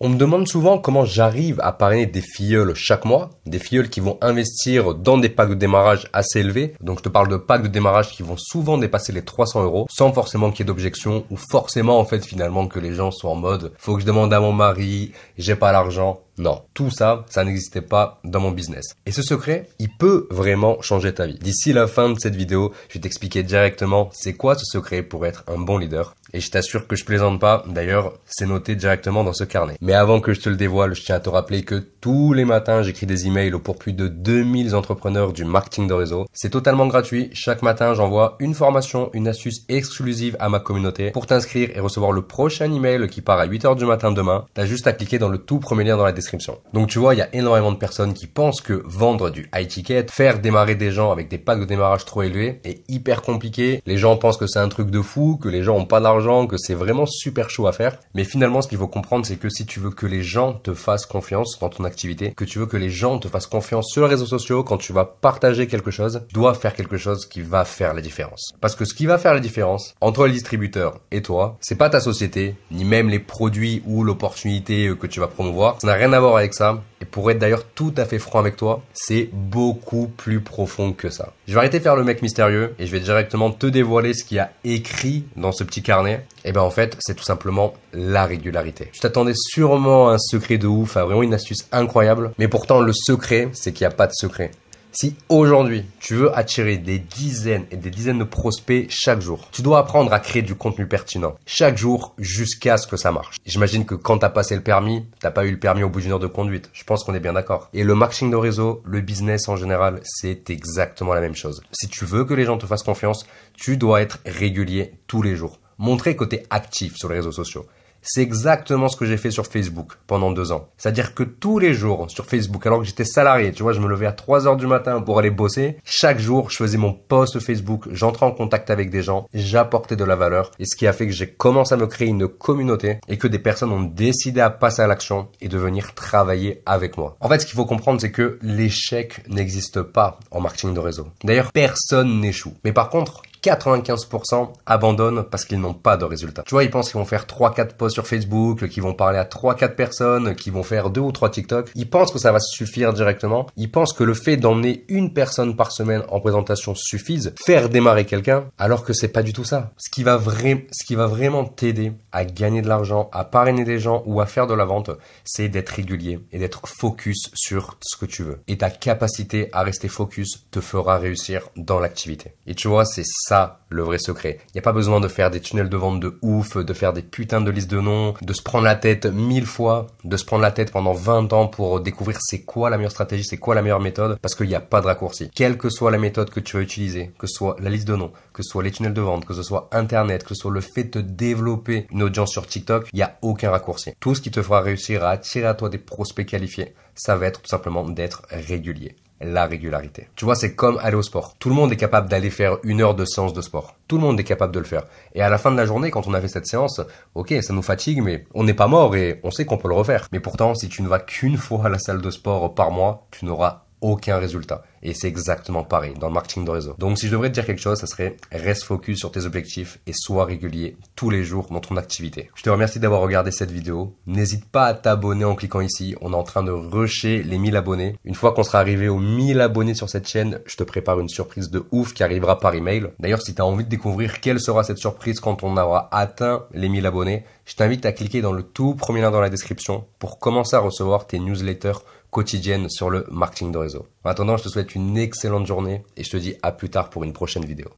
On me demande souvent comment j'arrive à parrainer des filleuls chaque mois, des filleuls qui vont investir dans des packs de démarrage assez élevés. Donc je te parle de packs de démarrage qui vont souvent dépasser les 300 euros sans forcément qu'il y ait d'objection ou forcément en fait finalement que les gens soient en mode faut que je demande à mon mari, j'ai pas l'argent, non, tout ça, ça n'existait pas dans mon business. Et ce secret, il peut vraiment changer ta vie. D'ici la fin de cette vidéo, je vais t'expliquer directement c'est quoi ce secret pour être un bon leader. Et je t'assure que je plaisante pas. D'ailleurs, c'est noté directement dans ce carnet. Mais avant que je te le dévoile, je tiens à te rappeler que tous les matins, j'écris des emails pour plus de 2000 entrepreneurs du marketing de réseau. C'est totalement gratuit. Chaque matin, j'envoie une formation, une astuce exclusive à ma communauté. Pour t'inscrire et recevoir le prochain email qui part à 8h du matin demain, t'as juste à cliquer dans le tout premier lien dans la description. Donc tu vois, il y a énormément de personnes qui pensent que vendre du high ticket, faire démarrer des gens avec des packs de démarrage trop élevés est hyper compliqué. Les gens pensent que c'est un truc de fou, que les gens ont pas d'argent, que c'est vraiment super chaud à faire. Mais finalement, ce qu'il faut comprendre, c'est que si tu veux que les gens te fassent confiance dans ton activité, que tu veux que les gens te fassent confiance sur les réseaux sociaux, quand tu vas partager quelque chose, doit faire quelque chose qui va faire la différence. Parce que ce qui va faire la différence entre le distributeur et toi, c'est pas ta société, ni même les produits ou l'opportunité que tu vas promouvoir. Ça n'a rien à voir avec ça. Et pour être d'ailleurs tout à fait franc avec toi, c'est beaucoup plus profond que ça. Je vais arrêter de faire le mec mystérieux et je vais directement te dévoiler ce qu'il y a écrit dans ce petit carnet. Et eh bien en fait, c'est tout simplement la régularité. Je t'attendais sûrement à un secret de ouf, à vraiment une astuce incroyable, mais pourtant le secret, c'est qu'il n'y a pas de secret. Si aujourd'hui, tu veux attirer des dizaines et des dizaines de prospects chaque jour, tu dois apprendre à créer du contenu pertinent chaque jour jusqu'à ce que ça marche. J'imagine que quand as passé le permis, tu t'as pas eu le permis au bout d'une heure de conduite. Je pense qu'on est bien d'accord. Et le marketing de réseau, le business en général, c'est exactement la même chose. Si tu veux que les gens te fassent confiance, tu dois être régulier tous les jours. Montrer que es actif sur les réseaux sociaux. C'est exactement ce que j'ai fait sur Facebook pendant deux ans. C'est-à-dire que tous les jours sur Facebook, alors que j'étais salarié, tu vois, je me levais à 3 heures du matin pour aller bosser. Chaque jour, je faisais mon post Facebook, j'entrais en contact avec des gens, j'apportais de la valeur. Et ce qui a fait que j'ai commencé à me créer une communauté et que des personnes ont décidé à passer à l'action et de venir travailler avec moi. En fait, ce qu'il faut comprendre, c'est que l'échec n'existe pas en marketing de réseau. D'ailleurs, personne n'échoue. Mais par contre, 95% abandonnent parce qu'ils n'ont pas de résultats. Tu vois, ils pensent qu'ils vont faire 3-4 posts sur Facebook, qu'ils vont parler à 3-4 personnes, qu'ils vont faire 2 ou 3 TikTok. Ils pensent que ça va suffire directement. Ils pensent que le fait d'emmener une personne par semaine en présentation suffise, faire démarrer quelqu'un, alors que c'est pas du tout ça. Ce qui va, ce qui va vraiment t'aider à gagner de l'argent, à parrainer des gens ou à faire de la vente, c'est d'être régulier et d'être focus sur ce que tu veux. Et ta capacité à rester focus te fera réussir dans l'activité. Et tu vois, c'est ça le vrai secret. Il n'y a pas besoin de faire des tunnels de vente de ouf, de faire des putains de listes de noms, de se prendre la tête mille fois, de se prendre la tête pendant 20 ans pour découvrir c'est quoi la meilleure stratégie, c'est quoi la meilleure méthode, parce qu'il n'y a pas de raccourci. Quelle que soit la méthode que tu vas utiliser, que ce soit la liste de noms, que ce soit les tunnels de vente, que ce soit Internet, que ce soit le fait de développer une audience sur TikTok, il n'y a aucun raccourci. Tout ce qui te fera réussir à attirer à toi des prospects qualifiés, ça va être tout simplement d'être régulier la régularité. Tu vois, c'est comme aller au sport. Tout le monde est capable d'aller faire une heure de séance de sport. Tout le monde est capable de le faire. Et à la fin de la journée, quand on avait cette séance, ok, ça nous fatigue, mais on n'est pas mort et on sait qu'on peut le refaire. Mais pourtant, si tu ne vas qu'une fois à la salle de sport par mois, tu n'auras aucun résultat. Et c'est exactement pareil dans le marketing de réseau. Donc si je devrais te dire quelque chose, ça serait reste focus sur tes objectifs et sois régulier tous les jours dans ton activité. Je te remercie d'avoir regardé cette vidéo. N'hésite pas à t'abonner en cliquant ici. On est en train de rusher les 1000 abonnés. Une fois qu'on sera arrivé aux 1000 abonnés sur cette chaîne, je te prépare une surprise de ouf qui arrivera par email. D'ailleurs, si tu as envie de découvrir quelle sera cette surprise quand on aura atteint les 1000 abonnés, je t'invite à cliquer dans le tout premier lien dans la description pour commencer à recevoir tes newsletters quotidiennes sur le marketing de réseau. En attendant, je te souhaite une excellente journée et je te dis à plus tard pour une prochaine vidéo.